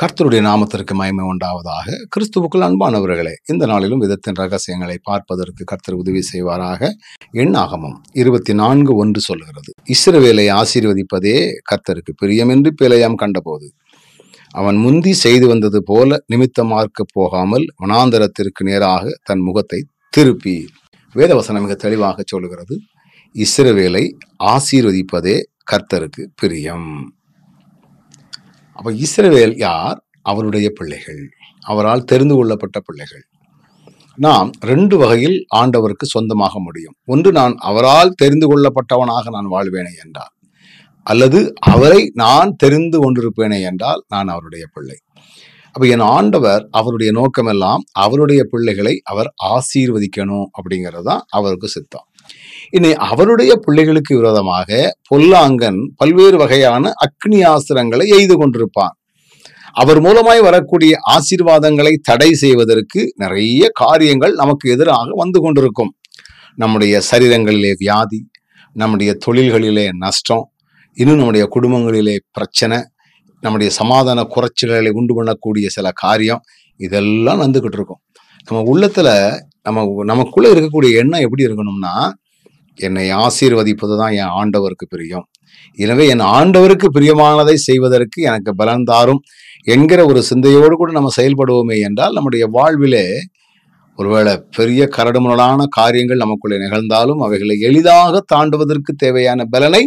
கர்த்தருடைய நாமத்திற்கு மயமை உண்டாவதாக கிறிஸ்துவுக்குள் அன்பானவர்களே இந்த நாளிலும் விதத்தின் ரகசியங்களை பார்ப்பதற்கு கர்த்தர் உதவி செய்வாராக எண்ணாகமம் இருபத்தி நான்கு ஒன்று சொல்கிறது இஸ்ரவேலை ஆசீர்வதிப்பதே கர்த்தருக்கு பிரியம் என்று பிழையாம் கண்டபோது அவன் முந்தி செய்து வந்தது போல நிமித்தமாக போகாமல் வனாந்தரத்திற்கு நேராக தன் முகத்தை திருப்பி வேதவசனம் மிக தெளிவாக சொல்கிறது இஸ்ரவேலை ஆசீர்வதிப்பதே கர்த்தருக்கு பிரியம் அப்போ இஸ்ரவேல் யார் அவருடைய பிள்ளைகள் அவரால் தெரிந்து கொள்ளப்பட்ட பிள்ளைகள் நாம் ரெண்டு வகையில் ஆண்டவருக்கு சொந்தமாக முடியும் ஒன்று நான் அவரால் தெரிந்து கொள்ளப்பட்டவனாக நான் வாழ்வேனே என்றார் அல்லது அவரை நான் தெரிந்து கொண்டிருப்பேனே என்றால் நான் அவருடைய பிள்ளை அப்போ என் ஆண்டவர் அவருடைய நோக்கமெல்லாம் அவருடைய பிள்ளைகளை அவர் ஆசீர்வதிக்கணும் அப்படிங்கிறது தான் அவருக்கு சித்தம் இனி அவருடைய பிள்ளைகளுக்கு விரோதமாக பொல்லாங்கன் பல்வேறு வகையான அக்னி ஆசிரங்களை எய்து கொண்டிருப்பான் அவர் மூலமாய் வரக்கூடிய ஆசீர்வாதங்களை தடை செய்வதற்கு நிறைய காரியங்கள் நமக்கு எதிராக வந்து கொண்டிருக்கும் நம்முடைய சரீரங்களிலே வியாதி நம்முடைய தொழில்களிலே நஷ்டம் இன்னும் நம்முடைய குடும்பங்களிலே பிரச்சனை நம்முடைய சமாதான குறைச்சல்களை உண்டு பண்ணக்கூடிய சில காரியம் இதெல்லாம் நடந்துக்கிட்டு இருக்கும் நம்ம உள்ளத்தில் நம்ம நமக்குள்ளே இருக்கக்கூடிய எண்ணம் எப்படி இருக்கணும்னா என்னை ஆசீர்வதிப்பது தான் என் ஆண்டவருக்கு பிரியம் எனவே என் ஆண்டவருக்கு பிரியமானதை செய்வதற்கு எனக்கு பலன் தாரும் என்கிற ஒரு சிந்தையோடு கூட நம்ம செயல்படுவோமே என்றால் நம்முடைய வாழ்விலே ஒருவேளை பெரிய கரடுமுரலான காரியங்கள் நமக்குள்ளே நிகழ்ந்தாலும் அவைகளை எளிதாக தாண்டுவதற்கு தேவையான பலனை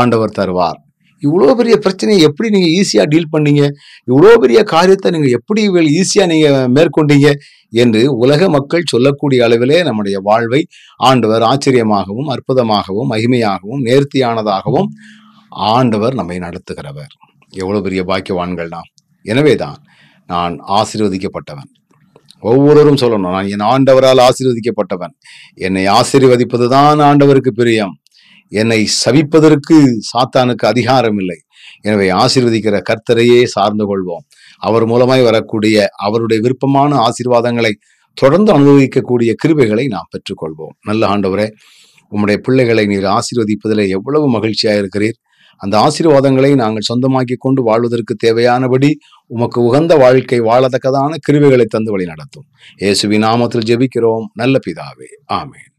ஆண்டவர் தருவார் இவ்வளோ பெரிய பிரச்சனையை எப்படி நீங்கள் ஈஸியாக டீல் பண்ணீங்க இவ்வளோ பெரிய காரியத்தை நீங்கள் எப்படி ஈஸியாக நீங்கள் மேற்கொண்டீங்க என்று உலக மக்கள் சொல்லக்கூடிய அளவிலே நம்முடைய வாழ்வை ஆண்டவர் ஆச்சரியமாகவும் அற்புதமாகவும் மகிமையாகவும் நேர்த்தியானதாகவும் ஆண்டவர் நம்மை நடத்துகிறவர் எவ்வளோ பெரிய பாக்கியவான்கள் நாம் எனவே தான் நான் ஆசீர்வதிக்கப்பட்டவன் ஒவ்வொருவரும் சொல்லணும் நான் என் ஆண்டவரால் ஆசீர்வதிக்கப்பட்டவன் என்னை ஆசீர்வதிப்பது தான் ஆண்டவருக்கு பிரியம் என்னை சபிப்பதற்கு சாத்தானுக்கு அதிகாரம் இல்லை எனவே ஆசிர்வதிக்கிற கர்த்தரையே சார்ந்து கொள்வோம் அவர் மூலமாய் வரக்கூடிய அவருடைய விருப்பமான ஆசீர்வாதங்களை தொடர்ந்து அனுபவிக்கக்கூடிய கிருபைகளை நாம் பெற்றுக்கொள்வோம் நல்ல ஆண்டவரே உம்முடைய பிள்ளைகளை நீர் ஆசீர்வதிப்பதில் எவ்வளவு மகிழ்ச்சியாக இருக்கிறீர் அந்த ஆசீர்வாதங்களை நாங்கள் சொந்தமாக்கி கொண்டு வாழ்வதற்கு தேவையானபடி உமக்கு உகந்த வாழ்க்கை வாழத்தக்கதான கிருவைகளை தந்து வழி நடத்தும் இயேசுவி நாமத்தில் ஜெபிக்கிறோம் நல்ல பிதாவே ஆமேன்